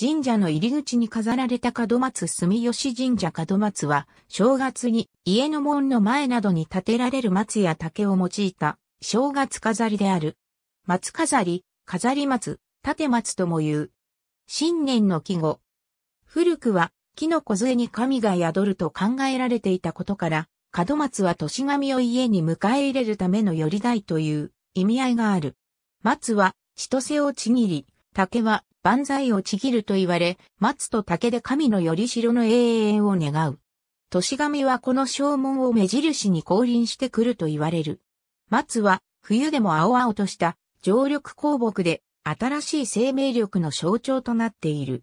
神社の入り口に飾られた門松住吉神社門松は、正月に家の門の前などに建てられる松や竹を用いた正月飾りである。松飾り、飾り松、盾松とも言う。新年の季語。古くは、木の小杖に神が宿ると考えられていたことから、門松は年神を家に迎え入れるための寄り台という意味合いがある。松は、千歳をちぎり、竹は万歳をちぎると言われ、松と竹で神のより城の永遠を願う。年神はこの正門を目印に降臨してくると言われる。松は冬でも青々とした常緑鉱木で新しい生命力の象徴となっている。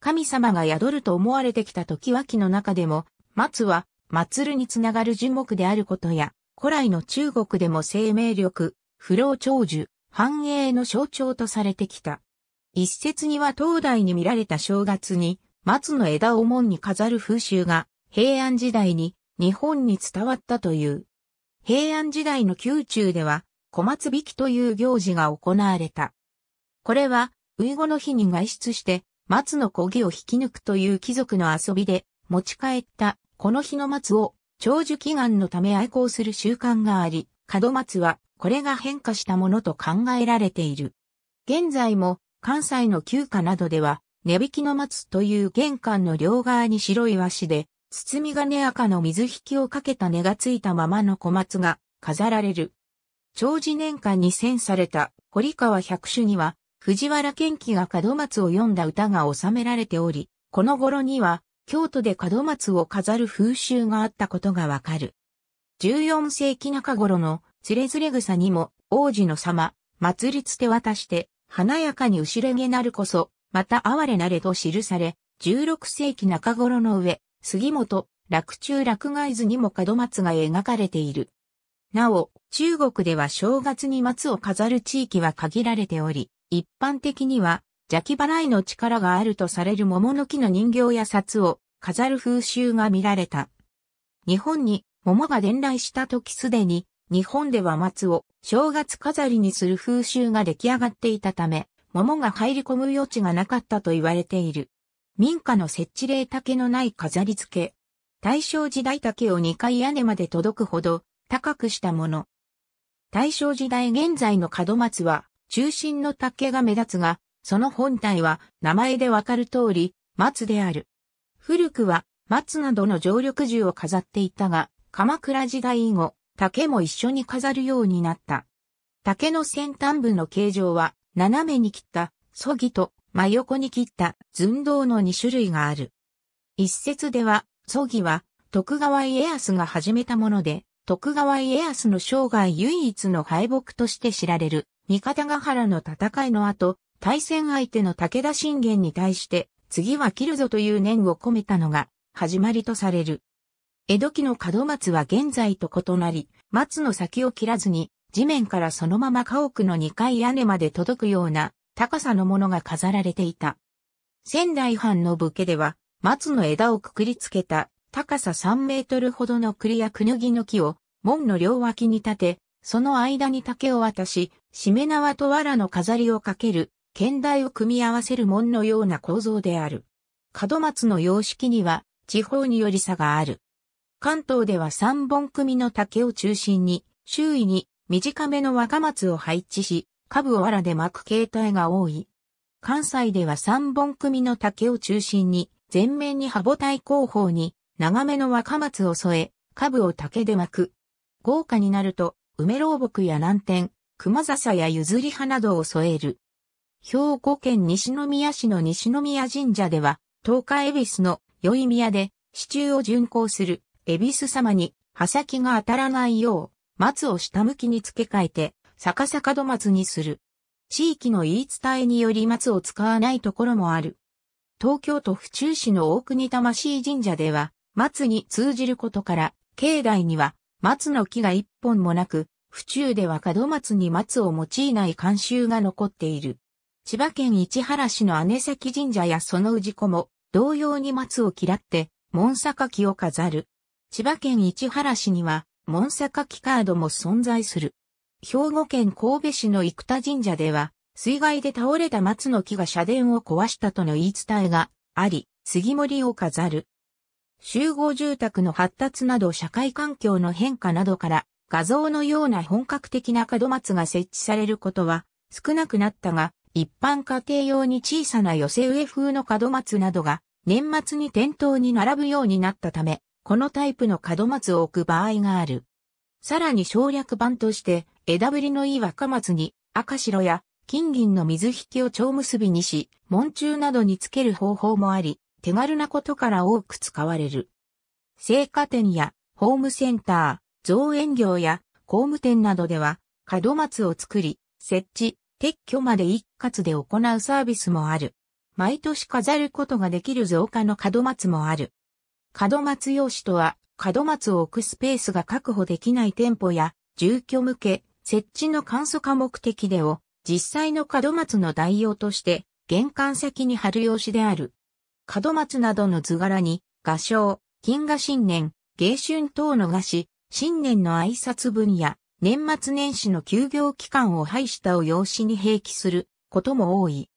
神様が宿ると思われてきた時脇の中でも、松は祭るにつながる樹木であることや、古来の中国でも生命力、不老長寿、繁栄の象徴とされてきた。一説には東大に見られた正月に松の枝を門に飾る風習が平安時代に日本に伝わったという。平安時代の宮中では小松引きという行事が行われた。これは、ウイゴの日に外出して松の小ぎを引き抜くという貴族の遊びで持ち帰ったこの日の松を長寿祈願のため愛好する習慣があり、門松はこれが変化したものと考えられている。現在も関西の旧家などでは、値引きの松という玄関の両側に白い和紙で、包み金赤の水引きをかけた根がついたままの小松が飾られる。長寿年間に遷された堀川百首には、藤原賢輝が門松を読んだ歌が収められており、この頃には、京都で門松を飾る風習があったことがわかる。14世紀中頃のつれづれ草にも、王子の様、祭りつて渡して、華やかに後れ毛なるこそ、また哀れなれと記され、16世紀中頃の上、杉本、落中落外図にも門松が描かれている。なお、中国では正月に松を飾る地域は限られており、一般的には邪気払いの力があるとされる桃の木の人形や札を飾る風習が見られた。日本に桃が伝来した時すでに日本では松を正月飾りにする風習が出来上がっていたため、桃が入り込む余地がなかったと言われている。民家の設置例竹のない飾り付け。大正時代竹を2階屋根まで届くほど高くしたもの。大正時代現在の門松は中心の竹が目立つが、その本体は名前でわかる通り松である。古くは松などの常緑樹を飾っていたが、鎌倉時代以後、竹も一緒に飾るようになった。竹の先端部の形状は、斜めに切った、そぎと、真横に切った、寸胴の2種類がある。一説では、そぎは、徳川家康が始めたもので、徳川家康の生涯唯一の敗北として知られる、三方ヶ原の戦いの後、対戦相手の武田信玄に対して、次は切るぞという念を込めたのが、始まりとされる。江戸期の門松は現在と異なり、松の先を切らずに、地面からそのまま家屋の2階屋根まで届くような高さのものが飾られていた。仙台藩の武家では、松の枝をくくりつけた高さ3メートルほどの栗やくぬぎの木を門の両脇に立て、その間に竹を渡し、しめ縄と藁の飾りをかける、剣台を組み合わせる門のような構造である。門松の様式には地方により差がある。関東では3本組の竹を中心に、周囲に短めの若松を配置し、株を藁で巻く形態が多い。関西では3本組の竹を中心に、前面に羽母体後方に長めの若松を添え、株を竹で巻く。豪華になると、梅老木や南天、熊笹や譲り葉などを添える。兵庫県西宮市の西宮神社では、東海恵比寿の宵宮で、支柱を巡行する恵比寿様に、刃先が当たらないよう、松を下向きに付け替えて、逆さ角松にする。地域の言い伝えにより松を使わないところもある。東京都府中市の大国魂神社では、松に通じることから、境内には松の木が一本もなく、府中では門松に松を用いない慣習が残っている。千葉県市原市の姉崎神社やその氏子も、同様に松を嫌って、門坂木を飾る。千葉県市原市には、門坂キカードも存在する。兵庫県神戸市の生田神社では、水害で倒れた松の木が社殿を壊したとの言い伝えがあり、杉森を飾る。集合住宅の発達など社会環境の変化などから画像のような本格的な門松が設置されることは少なくなったが、一般家庭用に小さな寄せ植え風の門松などが年末に店頭に並ぶようになったため、このタイプの門松を置く場合がある。さらに省略版として、枝ぶりのいい若松に、赤白や金銀の水引きを蝶結びにし、門中などにつける方法もあり、手軽なことから多く使われる。生花店やホームセンター、造園業や工務店などでは、門松を作り、設置、撤去まで一括で行うサービスもある。毎年飾ることができる造花の門松もある。門松用紙とは、門松を置くスペースが確保できない店舗や住居向け、設置の簡素化目的でを、実際の門松の代用として、玄関先に貼る用紙である。門松などの図柄に、画商、金河新年、芸春等の菓子、新年の挨拶文や、年末年始の休業期間を廃したを用紙に併記することも多い。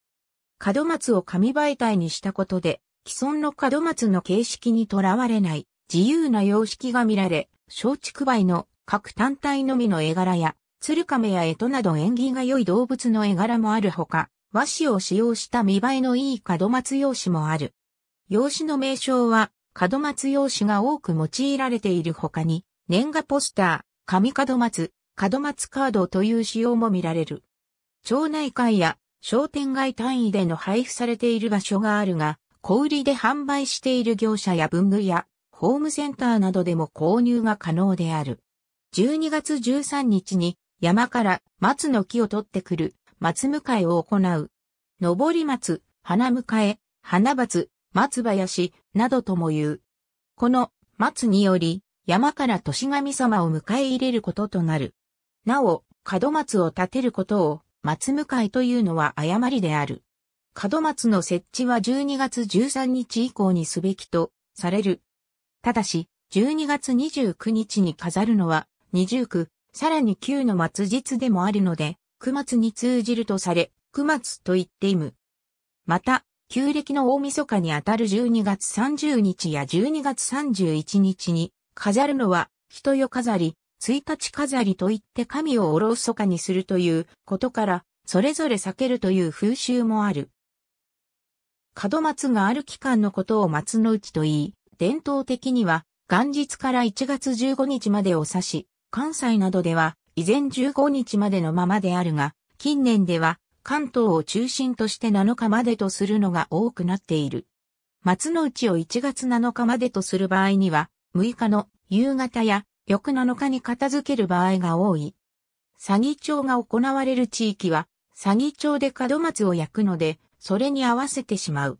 門松を紙媒体にしたことで、既存の門松の形式にとらわれない自由な様式が見られ、松竹梅の各単体のみの絵柄や、鶴亀や干支など縁起が良い動物の絵柄もあるほか、和紙を使用した見栄えのいい門松用紙もある。用紙の名称は、門松用紙が多く用いられている他に、年賀ポスター、紙門松、門松カードという仕様も見られる。町内会や商店街単位での配布されている場所があるが、小売りで販売している業者や文具屋、ホームセンターなどでも購入が可能である。12月13日に山から松の木を取ってくる松迎えを行う。登り松、花迎え、花松、松林などとも言う。この松により山から年神様を迎え入れることとなる。なお、門松を建てることを松迎えというのは誤りである。門松の設置は12月13日以降にすべきとされる。ただし、12月29日に飾るのは二十区、さらに九の末日でもあるので、九末に通じるとされ、九末と言っていむ。また、旧暦の大晦日にあたる12月30日や12月31日に飾るのは、人よ飾り、一日飾りといって神をおろそかにするということから、それぞれ避けるという風習もある。門松がある期間のことを松の内と言い、伝統的には元日から1月15日までを指し、関西などでは依然15日までのままであるが、近年では関東を中心として7日までとするのが多くなっている。松の内を1月7日までとする場合には、6日の夕方や翌7日に片付ける場合が多い。詐欺町が行われる地域は、詐欺町で門松を焼くので、それに合わせてしまう。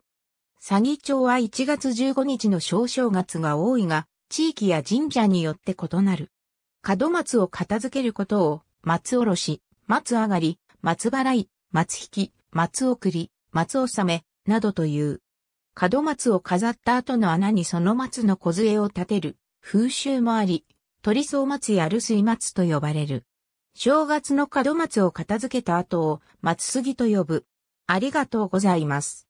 詐欺帳は1月15日の小正月が多いが、地域や神社によって異なる。門松を片付けることを、松おろし、松上がり、松払い、松引き、松送り、松納め、などという。門松を飾った後の穴にその松の梢を立てる、風習もあり、鳥草松や留水松と呼ばれる。正月の門松を片付けた後を松杉と呼ぶ。ありがとうございます。